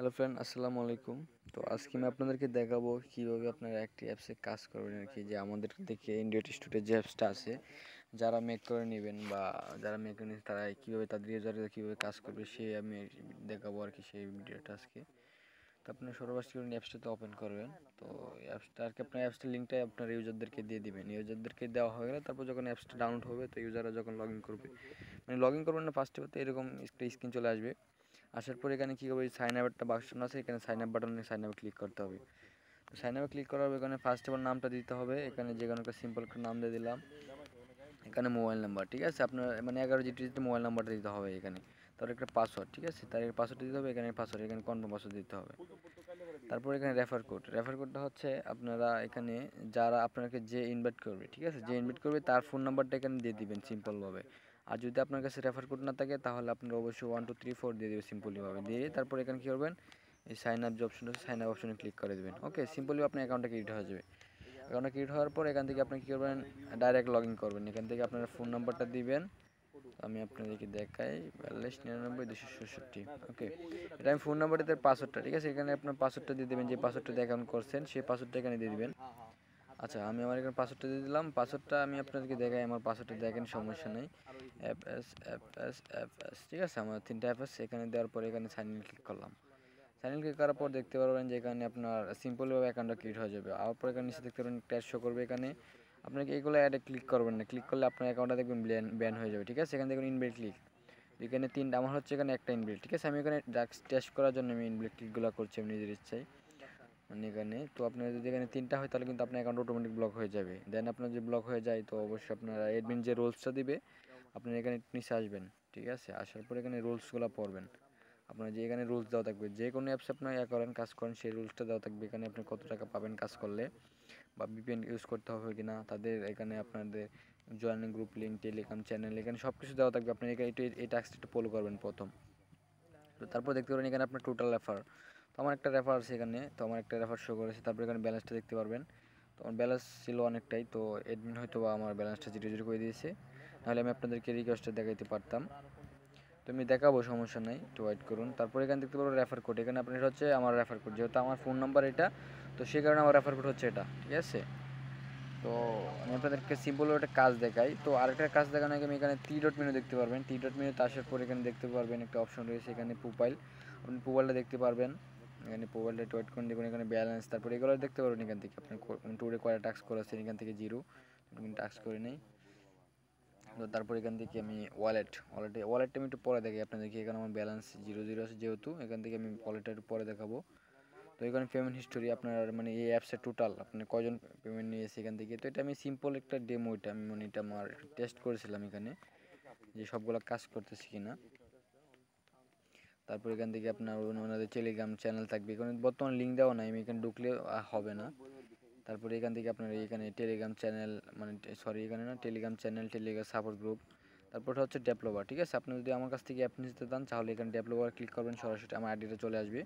hello friend আসসালামু আলাইকুম তো আজকে আমি আপনাদেরকে দেখাবো কীভাবে আপনারা একটি অ্যাপসে কাজ করবেন আর কি যে আমাদের থেকে ইন্ডিয়া স্টুডিও যে অ্যাপসটা আছে যারা মেক করে নেবেন বা যারা মেক করে নেবেন তারা কীভাবে তাদের ইউজাররা কীভাবে কাজ করবে সে আমি দেখাবো আর কি সেই ভিডিওটা আজকে তো আপনি সর্বাস্তি করুন অ্যাপসটাতে ওপেন করবেন তো অ্যাপসটা আর কি আপনার অ্যাপসটার লিঙ্কটাই আপনার ইউজারদেরকে দিয়ে দিবেন ইউজারদেরকে দেওয়া হয়ে গেলে তারপর যখন অ্যাপসটা ডাউনলোড হবে তো ইউজাররা যখন লগ ইন করবে মানে লগ ইন করবেন না ফার্স্টে হতে এরকম একটা স্ক্রিন চলে আসবে আসার পরে এখানে কী হবে সাইন আপ একটা বাক্সন আছে এখানে সাইন আপ বাটনে সাইন আপ ক্লিক করতে হবে তো সাইন আপে ক্লিক করার এখানে ফার্স্ট আমার নামটা দিতে হবে এখানে যে কোনো একটা সিম্পল একটা নাম দিয়ে দিলাম এখানে মোবাইল নাম্বার ঠিক আছে আপনার মানে এগারো জিটি মোবাইল নাম্বারটা দিতে হবে এখানে তার একটা পাসওয়ার্ড ঠিক আছে তার পাসওয়ার্ড দিতে হবে এখানে পাসওয়ার্ড এখানে কনফার্ম পাসওয়ার্ড দিতে হবে তারপর এখানে রেফার কোড রেফার কোডটা হচ্ছে আপনারা এখানে যারা আপনাকে যে ইনভাইট করবে ঠিক আছে যে ইনভাইট করবে তার ফোন নাম্বারটা এখানে দিয়ে দিবেন সিম্পলভাবে আর যদি আপনার কাছে রেফার কোড না থাকে তাহলে আপনি অবশ্যই ওয়ান টু থ্রি ফোর দিয়ে দেবেন সিম্পলিভাবে দিয়ে তারপর এখানে কী করবেন এই সাইন আপ যে আছে সাইন আপ অপশনে ক্লিক করে দেবেন ওকে সিম্পলি আপনার অ্যাকাউন্টটা ক্রিয়েট হয়ে যাবে অ্যাকাউন্টটা ক্রিয়েট হওয়ার পর এখান থেকে আপনি কী করবেন ডাইরেক্ট লগ ইন করবেন এখান থেকে আপনার ফোন নাম্বারটা দিবেন আমি আপনাদেরকে দেখাই বিয়াল্লিশ নিরানব্বই দুশো ষষট্টি ওকে এটা আমি ফোন নাম্বারটাতে পাসওয়ার্ডটা ঠিক আছে এখানে আপনার পাসওয়ার্ডটা দিয়ে দেবেন যে পাসওয়ার্ডটা অ্যাকাউন্ট করছেন সেই পাসওয়ার্ডটা এখানে দিয়ে দেবেন আচ্ছা আমি আমার এখানে পাসওয়ার্ডটা দিয়ে দিলাম পাসওয়ার্ডটা আমি আপনাদেরকে দেখাই আমার পাসওয়ার্ডটা দেখেন সমস্যা নেই app S app S S ঠিক আছে আমার তিনটা অ্যাপ এস এখানে দেওয়ার পরে এখানে সাইন ইন ক্লিক করলাম সাইন ইন ক্লিক করার পর দেখতে পারবেন যে এখানে আপনার সিম্পলভাবে অ্যাকাউন্টটা ক্রিয়েট হয়ে যাবে আবার পরে এখানে নিচে দেখতে পারবেন ট্যাচ শো করবে এখানে আপনাকে এগুলো অ্যাডে ক্লিক করবেন না ক্লিক করলে আপনার অ্যাকাউন্টটা দেখবেন ব্যান ব্যান হয়ে যাবে ঠিক আছে এখানে দেখবেন ইনবিল্ড ক্লিক এখানে তিনটা আমার হচ্ছে এখানে একটা ইনবিল্ড ঠিক আছে আমি এখানে ড্রাগস টেস্ট করার জন্য আমি ইনবিল্ড ক্লিকগুলো করছি আমি নিজের ইচ্ছায় মানে এখানে তো আপনার যদি এখানে তিনটা হয় তাহলে কিন্তু আপনার অ্যাকাউন্ট অটোমেটিক ব্লক হয়ে যাবে দেন আপনার যদি ব্লক হয়ে যায় তো অবশ্যই আপনারা এডমিন যে রোলসটা দিবে আপনি এখানে নিচে আসবেন ঠিক আছে আসার পর এখানে রোলসগুলো পড়বেন আপনার যে এখানে রুলস দেওয়া থাকবে যে কোনো অ্যাপস আপনার ইয়া করেন কাজ করেন সেই রুলসটা দেওয়া থাকবে এখানে আপনি কত টাকা পাবেন কাজ করলে বা বিপিএন ইউজ করতে হবে কি না তাদের এখানে আপনাদের joining group link Telegram channel এখানে সব কিছু দেওয়া থাকবে আপনি এখানে এই টাস্কটা ফলো করবেন প্রথম তো তারপর দেখতে পারেন এখানে আপনার টোটাল অ্যাফার আমার একটা রেফার আছে এখানে তো আমার একটা রেফার শো করেছে তারপরে এখানে ব্যালেন্সটা দেখতে পারবেন তো আমার ব্যালেন্স ছিল অনেকটাই তো এডমিন হয়তো বা আমার ব্যালেন্সটা জিরো জিরো করে দিয়েছে নাহলে আমি আপনাদেরকে রিকোয়েস্টটা দেখাইতে পারতাম তো আমি দেখাবো সমস্যা নেই একটু ওয়েট করুন তারপরে এখানে দেখতে পারবো রেফার কোড এখানে আপনার হচ্ছে আমার রেফার কোড যেহেতু আমার ফোন নাম্বার এটা তো সেই কারণে আমার রেফার কোড হচ্ছে এটা ঠিক আছে তো আমি আপনাদেরকে সিম্পল একটা কাজ দেখাই তো আরেকটা কাজ দেখানো আগে আমি এখানে টি ডট মেনু দেখতে পারবেন টি ডট মেনুতে আসার পর এখানে দেখতে পারবেন একটা অপশন রয়েছে এখানে প্রোফাইল আপনি প্রোফাইলটা দেখতে পারবেন এখানে প্রোফাইল রেট করে দেখুন এখানে ব্যালেন্স তারপরে এগুলো দেখতে পারুন এখান থেকে আপনার ট্যুরে কয়টা টাস্ক করা আছে এখান থেকে জিরো টাস্ক করে নেই তো তারপর এখান থেকে আমি ওয়ালেট ওয়ালেটে ওয়ালেটটা আমি একটু পরে দেখি আপনাদেরকে এখানে আমার ব্যালেন্স জিরো জিরো আছে যেহেতু এখান থেকে আমি ওয়ালেটটা একটু পরে দেখাবো তো এখানে পেমেন্ট হিস্টোরি আপনার মানে এই অ্যাপসে টোটাল আপনি কজন পেমেন্ট নিয়েছে এখান থেকে তো এটা আমি সিম্পল একটা ডেমো এটা আমি মানে এটা আমার টেস্ট করেছিলাম এখানে যে সবগুলো কাজ করতেছি কিনা তারপর এখান থেকে আপনার ওনাদের টেলিগ্রাম চ্যানেল থাকবে এখানে বর্তমানে লিঙ্ক দেওয়া নাই আমি এখানে ঢুকলে হবে না তারপরে এখান থেকে আপনার এখানে টেলিগ্রাম চ্যানেল মানে সরি এখানে না Telegram channel Telegram support group তারপর হচ্ছে ডেভেলপার ঠিক আছে আপনি যদি আমার কাছ থেকে অ্যাপ নিতে চান তাহলে এখানে ডেভেলপার ক্লিক করবেন সরাসরি আমার আইডিটা চলে আসবে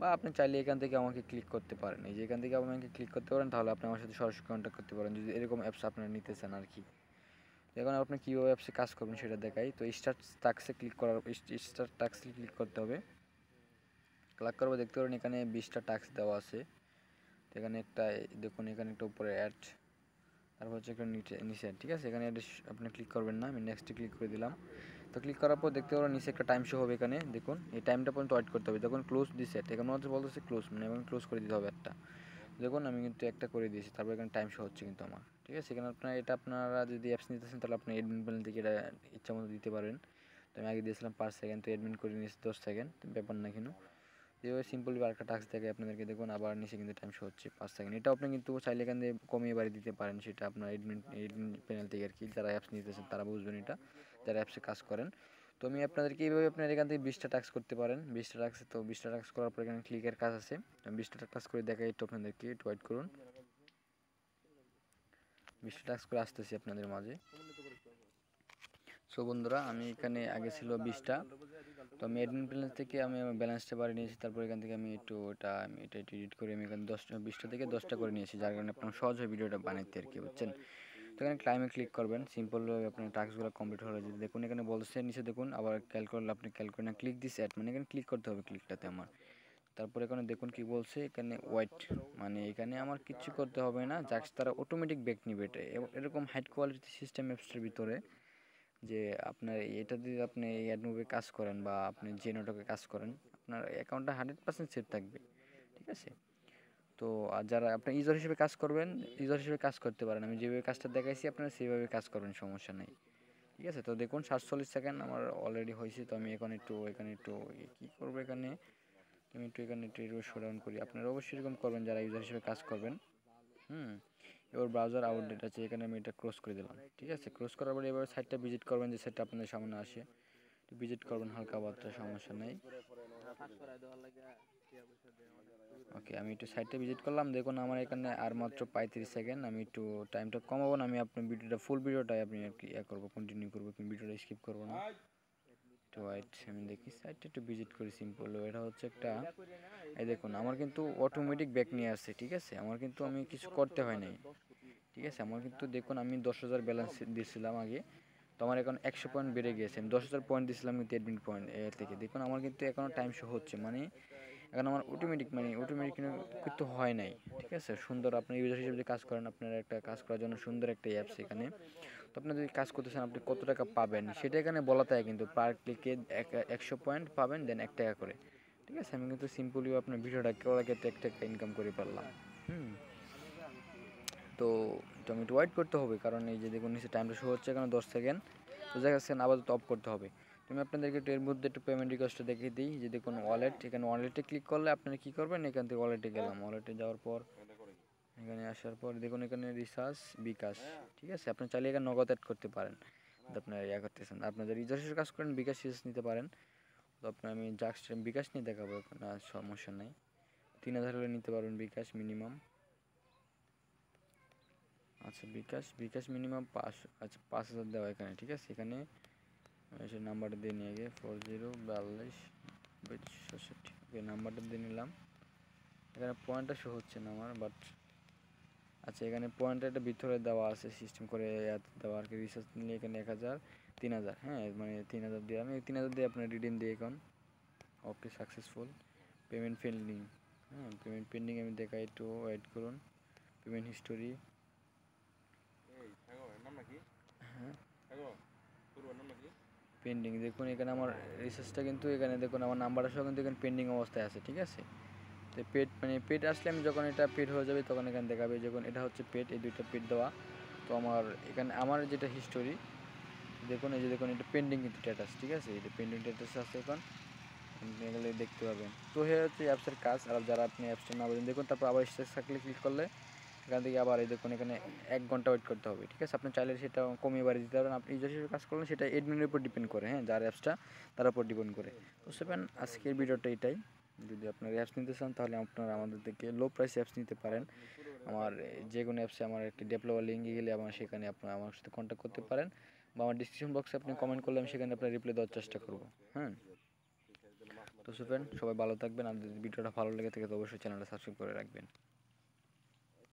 বা আপনি চাইলে এখান থেকে আমাকে ক্লিক করতে পারেন এই যে এখান থেকে আমাকে ক্লিক করতে পারেন তাহলে আপনি আমার সাথে সরাসরি কন্ট্যাক্ট করতে পারেন যদি এরকম অ্যাপস আপনারা নিতে চান আর কি এখন আপনি কীভাবে অ্যাপসে কাজ করবেন সেটা দেখাই তো স্টার্ট টাক্সে ক্লিক করার স্টার্ট টাক্সে ক্লিক করতে হবে ক্লিক করবো দেখতে পারেন এখানে বিশটা টাক্স দেওয়া আছে তো এখানে একটা দেখুন এখানে একটা উপরে অ্যাড তারপর হচ্ছে একটা নিচে নিচে ঠিক আছে এখানে আপনি ক্লিক করবেন না আমি নেক্সটে ক্লিক করে দিলাম তো ক্লিক করার পর দেখতে পারেন নিচে একটা টাইম শো হবে এখানে দেখুন এই টাইমটা পর্যন্ত ওয়েট করতে হবে যখন ক্লোজ দি সেট এখানে হচ্ছে বলতেছে ক্লোজ মানে এবং ক্লোজ করে দিতে হবে একটা দেখুন আমি কিন্তু একটা করে দিয়েছি তারপর এখানে টাইম শো হচ্ছে কিন্তু আমার ঠিক আছে এখানে আপনার এটা আপনারা যদি অ্যাপস নিতেছেন তাহলে আপনি এডমিন প্যানেল থেকে এটা ইচ্ছা মতো দিতে পারেন তো আমি আগে দিয়েছিলাম পাঁচ সেকেন্ড তো অ্যাডমিন করে নিয়েছি দশ সেকেন্ড ব্যাপার না কেন যেভাবে সিম্পলি আরেকটা টাস্ক থাকে আপনাদেরকে দেখুন আবার নিচে কিন্তু টাইম শো হচ্ছে পাঁচ সেকেন্ড এটা আপনি কিন্তু চাইলে এখান থেকে কমিয়ে বাড়ি দিতে পারেন সেটা আপনার এডমিন এডমিন প্যানেল থেকে আর কি যারা অ্যাপস নিতেছেন তারা বুঝবেন এটা যারা অ্যাপসে কাজ করেন তো আমি আপনাদেরকে এইভাবে আপনারা এখান থেকে বিশটা টাস্ক করতে পারেন বিশটা টাস্ক তো বিশটা টাস্ক করার পর এখানে ক্লিকের কাজ আছে আমি বিশটা টাস্ক করে দেখাই একটু আপনাদেরকে একটু ওয়েট করুন বিশটা টাস্ক করে আসতেছি আপনাদের মাঝে সো বন্ধুরা আমি এখানে আগে ছিল বিশটা তো আমি অ্যাডমিন ব্যালেন্স থেকে আমি আমার ব্যালেন্সটা বাড়িয়ে নিয়েছি তারপর এখান থেকে আমি একটু ওটা আমি এটা এডিট করে আমি এখানে দশটা বিশটা থেকে দশটা করে নিয়েছি যার কারণে আপনার সহজ হয় ভিডিওটা বানাইতে আর কি বুঝছেন এখানে ক্লাইমে ক্লিক করবেন সিম্পলভাবে আপনার টাস্কগুলো কমপ্লিট হয়ে যাবে দেখুন এখানে বলছে নিচে দেখুন আবার ক্যালকুলেট আপনি ক্যালকুলেট না ক্লিক দিস অ্যাড মানে এখানে ক্লিক করতে হবে ক্লিকটাতে আমার তারপরে এখানে দেখুন কি বলছে এখানে ওয়াইট মানে এখানে আমার কিছু করতে হবে না জাক্স তারা অটোমেটিক ব্যাক নিবে এটা এরকম হাইট কোয়ালিটি সিস্টেম অ্যাপসের ভিতরে যে আপনার এটা যদি আপনি এই অ্যাড মুভি কাজ করেন বা আপনি জেনোটকে কাজ করেন আপনার অ্যাকাউন্টটা হান্ড্রেড পার্সেন্ট সেফ থাকবে ঠিক আছে তো আর যারা আপনি ইউজার হিসেবে কাজ করবেন ইউজার হিসেবে কাজ করতে পারেন আমি যেভাবে কাজটা দেখাইছি আপনারা সেইভাবে কাজ করবেন সমস্যা নেই ঠিক আছে তো দেখুন সাতচল্লিশ সেকেন্ড আমার অলরেডি হয়েছে তো আমি এখন একটু এখানে একটু কী করবো এখানে আমি একটু এখানে একটু এরকম শোডাউন করি আপনারা অবশ্যই এরকম করবেন যারা ইউজার হিসেবে কাজ করবেন হুম এবার ব্রাউজার আউটডেট আছে এখানে আমি এটা ক্লোজ করে দিলাম ঠিক আছে ক্লোজ করার পরে এবার সাইটটা ভিজিট করবেন যে সাইটটা আপনাদের সামনে আসে ভিজিট করবেন হালকা বার্তা সমস্যা নেই ওকে আমি একটু সাইটে ভিজিট করলাম দেখুন আমার এখানে আর মাত্র পঁয়ত্রিশ সেকেন্ড আমি একটু টাইমটা কমাবো না আমি আপনার ভিডিওটা ফুল ভিডিওটাই আপনি আর কি ইয়ে করবো কন্টিনিউ করবো ভিডিওটা স্কিপ করবো না তো হোয়াইট আমি দেখি সাইটটা একটু ভিজিট করি সিম্পল এটা হচ্ছে একটা এই দেখুন আমার কিন্তু অটোমেটিক ব্যাক নিয়ে আসছে ঠিক আছে আমার কিন্তু আমি কিছু করতে হয় নাই ঠিক আছে আমার কিন্তু দেখুন আমি দশ হাজার ব্যালেন্স দিয়েছিলাম আগে তো আমার এখন একশো পয়েন্ট বেড়ে গিয়েছে আমি দশ হাজার পয়েন্ট দিয়েছিলাম কিন্তু এডমিট পয়েন্ট এর থেকে দেখুন আমার কিন্তু এখনও টাইম শো হচ্ছে মানে এখন আমার অটোমেটিক মানে অটোমেটিক কিন্তু হয় নাই ঠিক আছে সুন্দর আপনি ইউজার হিসেবে যদি কাজ করেন আপনার একটা কাজ করার জন্য সুন্দর একটা অ্যাপস এখানে তো আপনি যদি কাজ করতেছেন আপনি কত টাকা পাবেন সেটা এখানে বলা থাকে কিন্তু পার ক্লিকে একশো পয়েন্ট পাবেন দেন এক টাকা করে ঠিক আছে আমি কিন্তু সিম্পলিও আপনার ভিডিওটা করার এক একটা ইনকাম করে পারলাম হুম তো আমি একটু ওয়েট করতে হবে কারণ এই যে দেখুন নিচে টাইমটা শো হচ্ছে এখানে দশ সেকেন্ড তো দেখা আবার তো অফ করতে হবে আমি আপনাদেরকে একটু এর মধ্যে একটু পেমেন্ট রিকোয়েস্টটা দেখিয়ে দিই যদি কোনো ওয়ালেট এখানে ওয়ালেটে ক্লিক করলে আপনারা কী করবেন এখান থেকে ওয়ালেটে গেলাম ওয়ালেটে যাওয়ার পর এখানে আসার পর দেখুন এখানে রিসার্চ বিকাশ ঠিক আছে আপনি চাইলে এখানে নগদ অ্যাড করতে পারেন আপনারা ইয়া করতেছেন আপনাদের রিজার্ভের কাজ করেন বিকাশ রিজার্ভ নিতে পারেন তো আপনার আমি জাস্ট বিকাশ নিয়ে দেখাবো না সমস্যা নাই তিন হাজার হলে নিতে পারবেন বিকাশ মিনিমাম আচ্ছা বিকাশ বিকাশ মিনিমাম পাঁচ আচ্ছা পাঁচ হাজার দেওয়া এখানে ঠিক আছে এখানে এসে নাম্বারটা দিয়ে নিয়ে গিয়ে ফোর জিরো বিয়াল্লিশ ষষট্টি ওকে নাম্বারটা দিয়ে নিলাম এখানে পয়েন্টটা শো হচ্ছে না আমার বাট আচ্ছা এখানে পয়েন্টটা একটা ভিতরে দেওয়া আছে সিস্টেম করে দেওয়া আর কি রিসার্চ নিলে এখানে এক হাজার তিন হাজার হ্যাঁ মানে তিন হাজার দিয়ে আমি তিন হাজার দিয়ে আপনার রিডিম দিয়ে এখন ওকে সাকসেসফুল পেমেন্ট পেন্ডিং হ্যাঁ পেমেন্ট পেন্ডিং আমি দেখা একটু ওয়েট করুন পেমেন্ট হিস্টোরি হ্যাঁ, হ্যাঁ পেন্ডিং দেখুন এখানে আমার রিসার্চটা কিন্তু এখানে দেখুন আমার নাম্বার আসলে কিন্তু এখানে পেন্ডিং অবস্থায় আছে ঠিক আছে তো পেট মানে পেট আসলে আমি যখন এটা পেট হয়ে যাবে তখন এখানে দেখাবে যখন এটা হচ্ছে পেট এই দুইটা পেট দেওয়া তো আমার এখানে আমার যেটা হিস্টোরি দেখুন এই যে দেখুন এটা পেন্ডিং কিন্তু স্ট্যাটাস ঠিক আছে এটা পেন্ডিং স্ট্যাটাস আছে এখন এগুলো দেখতে পাবেন তো হচ্ছে অ্যাপসের কাজ আর যারা আপনি অ্যাপসটা না বলেন দেখুন তারপর আবার স্ট্যাটাস থাকলে ক্লিক করলে এখান থেকে আবার এই দেখুন এখানে এক ঘন্টা ওয়েট করতে হবে ঠিক আছে আপনি চাইলে সেটা কমিয়ে বাড়িয়ে দিতে পারেন আপনি ইউজার কাজ করলেন সেটা এডমিনের উপর ডিপেন্ড করে হ্যাঁ যার অ্যাপসটা তার উপর ডিপেন্ড করে বুঝতে পারেন আজকের ভিডিওটা এটাই যদি আপনার অ্যাপস নিতে চান তাহলে আপনারা আমাদের থেকে লো প্রাইস অ্যাপস নিতে পারেন আমার যে কোনো অ্যাপসে আমার একটি ডেভেলপার লিঙ্কে গেলে আমার সেখানে আপনার আমার সাথে কন্ট্যাক্ট করতে পারেন বা আমার ডিসক্রিপশন বক্সে আপনি কমেন্ট করলে আমি সেখানে আপনার রিপ্লাই দেওয়ার চেষ্টা করবো হ্যাঁ তো সুফেন সবাই ভালো থাকবেন আর যদি ভিডিওটা ভালো লেগে থাকে তো অবশ্যই চ্যানেলটা সাবস্ক্রাইব করে রাখবেন